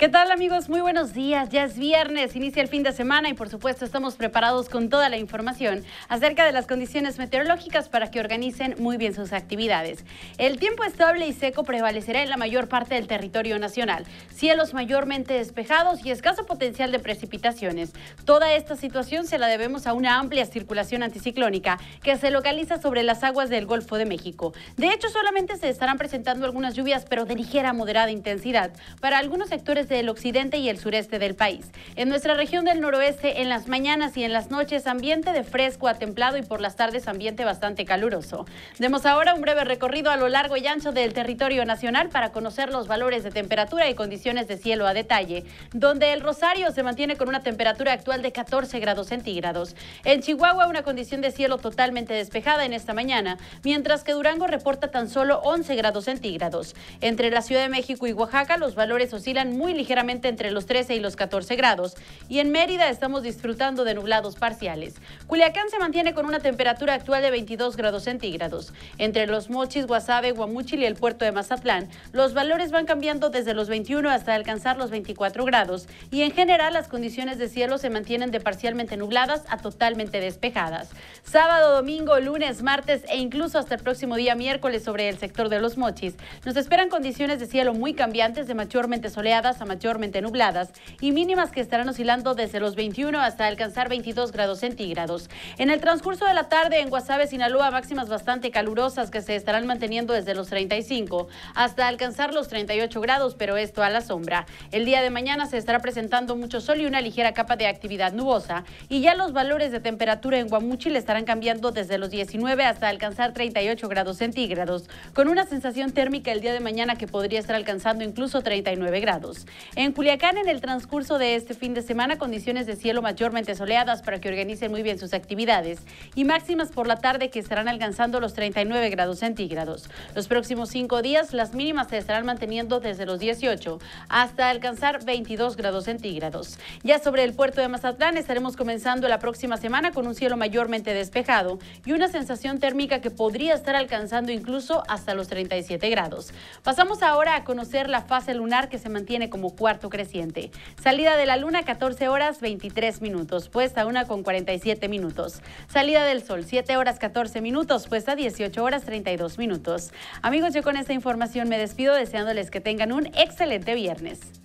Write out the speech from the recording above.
¿Qué tal amigos? Muy buenos días. Ya es viernes, inicia el fin de semana y por supuesto estamos preparados con toda la información acerca de las condiciones meteorológicas para que organicen muy bien sus actividades. El tiempo estable y seco prevalecerá en la mayor parte del territorio nacional. Cielos mayormente despejados y escaso potencial de precipitaciones. Toda esta situación se la debemos a una amplia circulación anticiclónica que se localiza sobre las aguas del Golfo de México. De hecho, solamente se estarán presentando algunas lluvias, pero de ligera a moderada intensidad para algunos sectores del occidente y el sureste del país. En nuestra región del noroeste, en las mañanas y en las noches, ambiente de fresco a templado y por las tardes ambiente bastante caluroso. Demos ahora un breve recorrido a lo largo y ancho del territorio nacional para conocer los valores de temperatura y condiciones de cielo a detalle, donde el Rosario se mantiene con una temperatura actual de 14 grados centígrados. En Chihuahua, una condición de cielo totalmente despejada en esta mañana, mientras que Durango reporta tan solo 11 grados centígrados. Entre la Ciudad de México y Oaxaca, los valores oscilan muy ligeramente entre los 13 y los 14 grados. Y en Mérida estamos disfrutando de nublados parciales. Culiacán se mantiene con una temperatura actual de 22 grados centígrados. Entre los Mochis, Guasave, Guamúchil y el puerto de Mazatlán, los valores van cambiando desde los 21 hasta alcanzar los 24 grados. Y en general las condiciones de cielo se mantienen de parcialmente nubladas a totalmente despejadas sábado, domingo, lunes, martes e incluso hasta el próximo día miércoles sobre el sector de los mochis. Nos esperan condiciones de cielo muy cambiantes de mayormente soleadas a mayormente nubladas y mínimas que estarán oscilando desde los 21 hasta alcanzar 22 grados centígrados. En el transcurso de la tarde en Guasave, Sinaloa, máximas bastante calurosas que se estarán manteniendo desde los 35 hasta alcanzar los 38 grados, pero esto a la sombra. El día de mañana se estará presentando mucho sol y una ligera capa de actividad nubosa y ya los valores de temperatura en Guamuchil están estarán cambiando desde los 19 hasta alcanzar 38 grados centígrados, con una sensación térmica el día de mañana que podría estar alcanzando incluso 39 grados. En Culiacán, en el transcurso de este fin de semana, condiciones de cielo mayormente soleadas para que organicen muy bien sus actividades y máximas por la tarde que estarán alcanzando los 39 grados centígrados. Los próximos cinco días, las mínimas se estarán manteniendo desde los 18 hasta alcanzar 22 grados centígrados. Ya sobre el puerto de Mazatlán, estaremos comenzando la próxima semana con un cielo mayormente despejado y una sensación térmica que podría estar alcanzando incluso hasta los 37 grados. Pasamos ahora a conocer la fase lunar que se mantiene como cuarto creciente. Salida de la luna 14 horas 23 minutos, puesta 1 con 47 minutos. Salida del sol 7 horas 14 minutos, puesta 18 horas 32 minutos. Amigos, yo con esta información me despido deseándoles que tengan un excelente viernes.